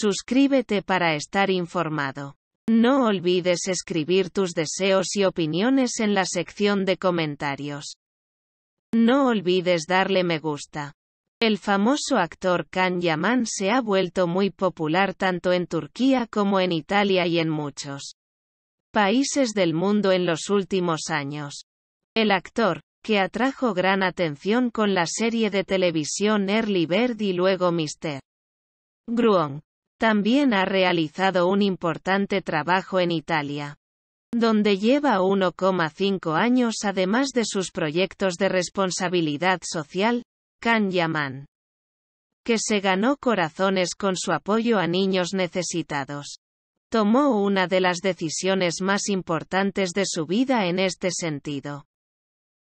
Suscríbete para estar informado. No olvides escribir tus deseos y opiniones en la sección de comentarios. No olvides darle me gusta. El famoso actor Can Yaman se ha vuelto muy popular tanto en Turquía como en Italia y en muchos países del mundo en los últimos años. El actor, que atrajo gran atención con la serie de televisión Early Bird y luego Mr. Gruong. También ha realizado un importante trabajo en Italia, donde lleva 1,5 años además de sus proyectos de responsabilidad social, Can Yaman, que se ganó corazones con su apoyo a niños necesitados. Tomó una de las decisiones más importantes de su vida en este sentido.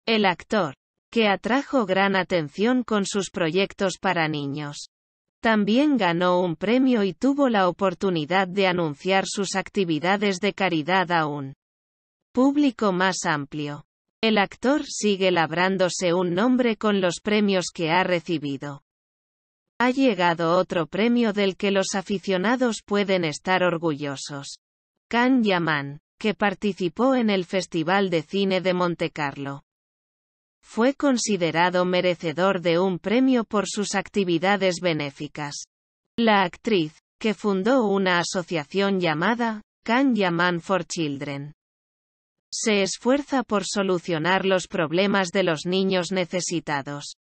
El actor, que atrajo gran atención con sus proyectos para niños. También ganó un premio y tuvo la oportunidad de anunciar sus actividades de caridad a un público más amplio. El actor sigue labrándose un nombre con los premios que ha recibido. Ha llegado otro premio del que los aficionados pueden estar orgullosos. Can Yaman, que participó en el Festival de Cine de Montecarlo. Fue considerado merecedor de un premio por sus actividades benéficas. La actriz, que fundó una asociación llamada Can Yaman for Children, se esfuerza por solucionar los problemas de los niños necesitados.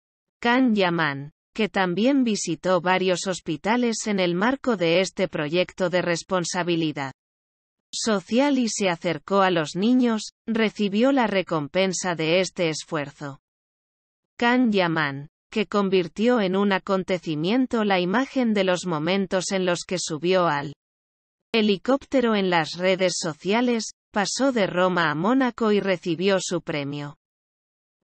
Can Yaman, que también visitó varios hospitales en el marco de este proyecto de responsabilidad social y se acercó a los niños, recibió la recompensa de este esfuerzo. Can Yaman, que convirtió en un acontecimiento la imagen de los momentos en los que subió al helicóptero en las redes sociales, pasó de Roma a Mónaco y recibió su premio.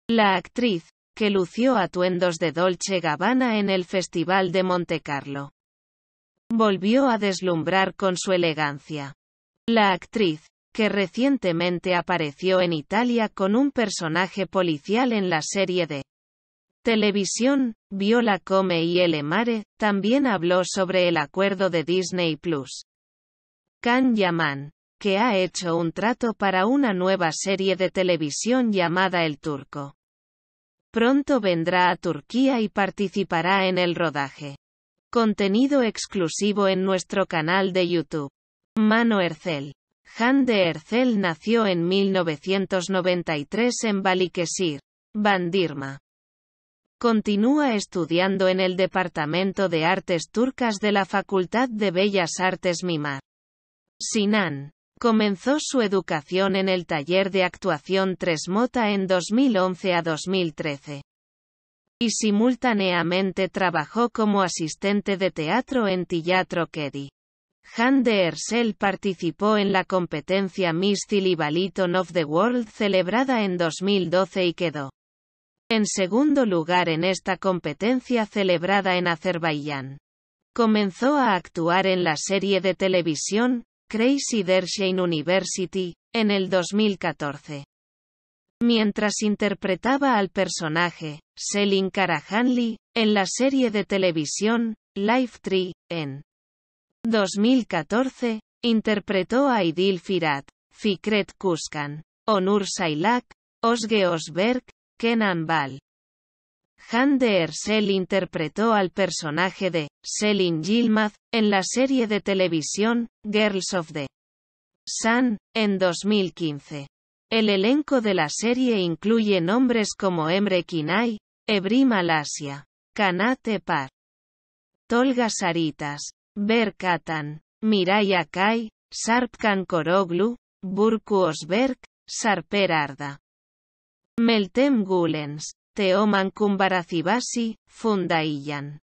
La actriz, que lució atuendos de Dolce Gabbana en el Festival de Carlo, volvió a deslumbrar con su elegancia. La actriz, que recientemente apareció en Italia con un personaje policial en la serie de televisión, Viola Come y El Mare, también habló sobre el acuerdo de Disney Plus. Can Yaman, que ha hecho un trato para una nueva serie de televisión llamada El Turco. Pronto vendrá a Turquía y participará en el rodaje. Contenido exclusivo en nuestro canal de YouTube. Mano Ercel. Han de Ercel nació en 1993 en Balikesir, Bandirma. Continúa estudiando en el Departamento de Artes Turcas de la Facultad de Bellas Artes Mimar. Sinan. Comenzó su educación en el taller de actuación Tresmota en 2011 a 2013. Y simultáneamente trabajó como asistente de teatro en Teatro Kedi. Han de Ersel participó en la competencia Miss y of the World celebrada en 2012 y quedó en segundo lugar en esta competencia celebrada en Azerbaiyán. Comenzó a actuar en la serie de televisión, Crazy Dershane University, en el 2014. Mientras interpretaba al personaje, Selin Karahanli, en la serie de televisión, Life Tree, en 2014, interpretó a Idil Firat, Fikret Kuskan, Onur Sailak, Osge Osberg, Kenan Bal. de Ersel interpretó al personaje de Selin Yilmaz en la serie de televisión Girls of the Sun en 2015. El elenco de la serie incluye nombres como Emre Kinay, Ebrim Alasia, Kanate Epar, Tolga Saritas, Berkatan, Mirai Akai, Sarpkan Koroglu, Burku Osberg, Sarper Arda. Meltem Gulens, Teoman Funda Fundaillan.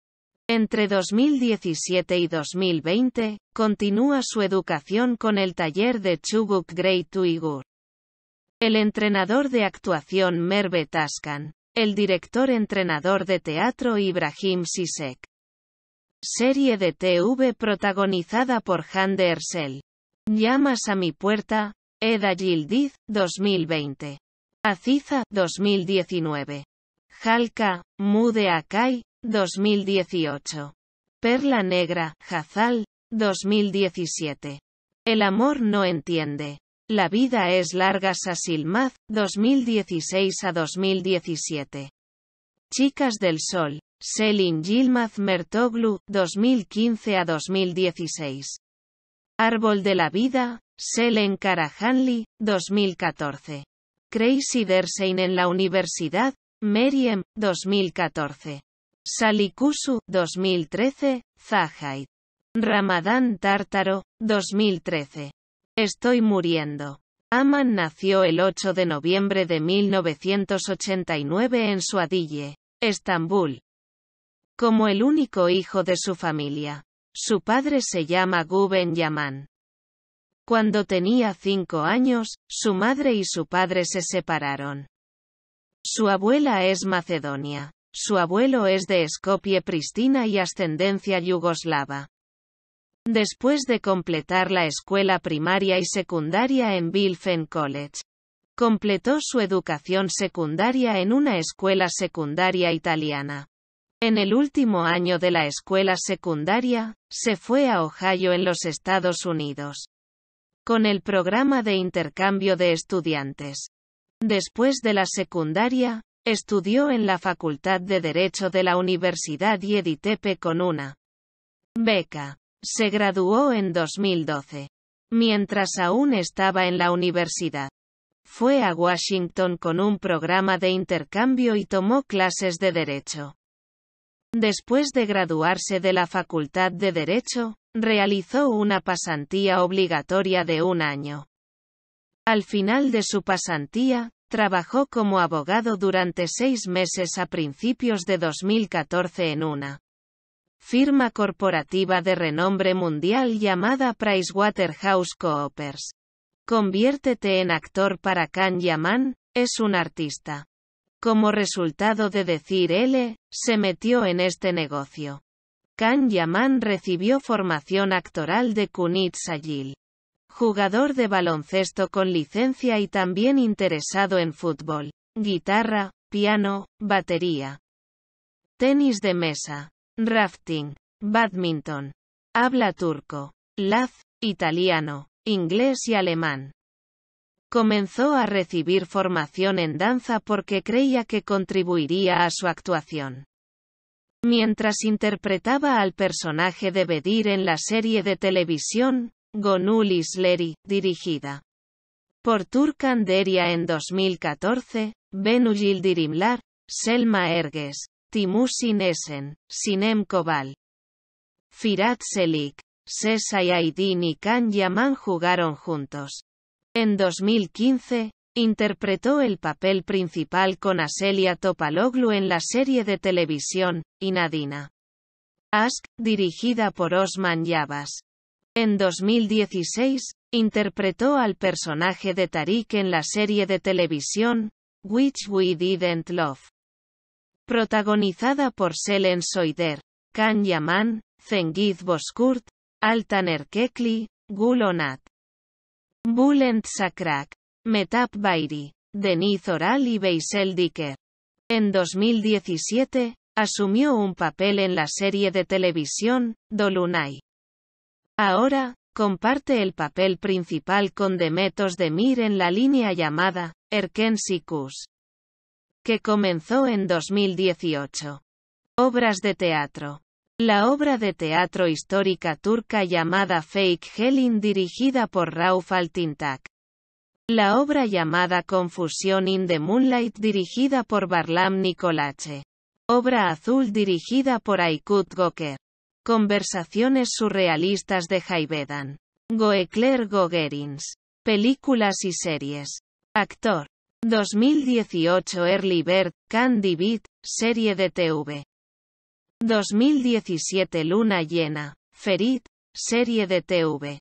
Entre 2017 y 2020, continúa su educación con el taller de Chuguk Great Uigur. El entrenador de actuación Merve Tascan. el director entrenador de teatro Ibrahim Sisek serie de TV protagonizada por Hande Ersel. Llamas a mi puerta, Eda Gildiz, 2020. Aziza, 2019. Halka, Mude Akai, 2018. Perla Negra, Hazal, 2017. El amor no entiende. La vida es larga Sasilmaz, 2016 a 2017. Chicas del Sol, Selin Yilmaz Mertoglu, 2015 a 2016. Árbol de la vida, Selen Karahanli, 2014. Crazy Dersein en la Universidad, Meriem, 2014. Salikusu, 2013, Zahid. Ramadán Tártaro, 2013. Estoy muriendo. Aman nació el 8 de noviembre de 1989 en Suadille, Estambul, como el único hijo de su familia. Su padre se llama Guben Yaman. Cuando tenía cinco años, su madre y su padre se separaron. Su abuela es macedonia. Su abuelo es de Escopie pristina y ascendencia yugoslava. Después de completar la escuela primaria y secundaria en Bilfen College, completó su educación secundaria en una escuela secundaria italiana. En el último año de la escuela secundaria, se fue a Ohio en los Estados Unidos. Con el programa de intercambio de estudiantes. Después de la secundaria, estudió en la Facultad de Derecho de la Universidad Yeditepe con una beca. Se graduó en 2012. Mientras aún estaba en la universidad, fue a Washington con un programa de intercambio y tomó clases de derecho. Después de graduarse de la Facultad de Derecho, realizó una pasantía obligatoria de un año. Al final de su pasantía, trabajó como abogado durante seis meses a principios de 2014 en una firma corporativa de renombre mundial llamada PricewaterhouseCoopers. Conviértete en actor para Can Yaman, es un artista. Como resultado de decir L, se metió en este negocio. Kan Yaman recibió formación actoral de Kunit Sayil. Jugador de baloncesto con licencia y también interesado en fútbol, guitarra, piano, batería, tenis de mesa, rafting, badminton, habla turco, laz, italiano, inglés y alemán. Comenzó a recibir formación en danza porque creía que contribuiría a su actuación. Mientras interpretaba al personaje de Bedir en la serie de televisión, Gonul Isleri, dirigida por Turkan Deria en 2014, Benujil Dirimlar, Selma Erges, Timusin Esen, Sinem Kobal, Firat Selik, Sesay Aydin y Kan Yaman jugaron juntos. En 2015, interpretó el papel principal con Aselia Topaloglu en la serie de televisión, Inadina. Ask, dirigida por Osman Yavas. En 2016, interpretó al personaje de Tarik en la serie de televisión, Which We Didn't Love. Protagonizada por Selen Soider, Kan Yaman, Zengiz Boskurt, Altaner Kekli, Gulonat. Bulent Sakrak, Metap Bairi, Denis Oral y Beisel Dicker. En 2017, asumió un papel en la serie de televisión, Dolunay. Ahora, comparte el papel principal con Demetos Demir en la línea llamada, Erken que comenzó en 2018. Obras de teatro. La obra de teatro histórica turca llamada Fake Helin dirigida por Rauf Altintak. La obra llamada Confusión in the Moonlight dirigida por Barlam Nikolache. Obra Azul dirigida por Aykut Goker. Conversaciones surrealistas de Jaivedan. Goekler Gogerins. Películas y series. Actor. 2018 Early Bird, Candy Beat, serie de TV. 2017 Luna llena. Ferit. Serie de TV.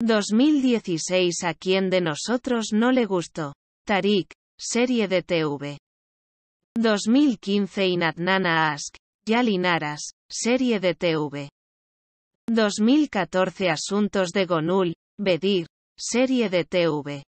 2016 A quien de nosotros no le gustó. Tarik. Serie de TV. 2015 Inatnana Ask. Yalinaras. Serie de TV. 2014 Asuntos de Gonul. Bedir. Serie de TV.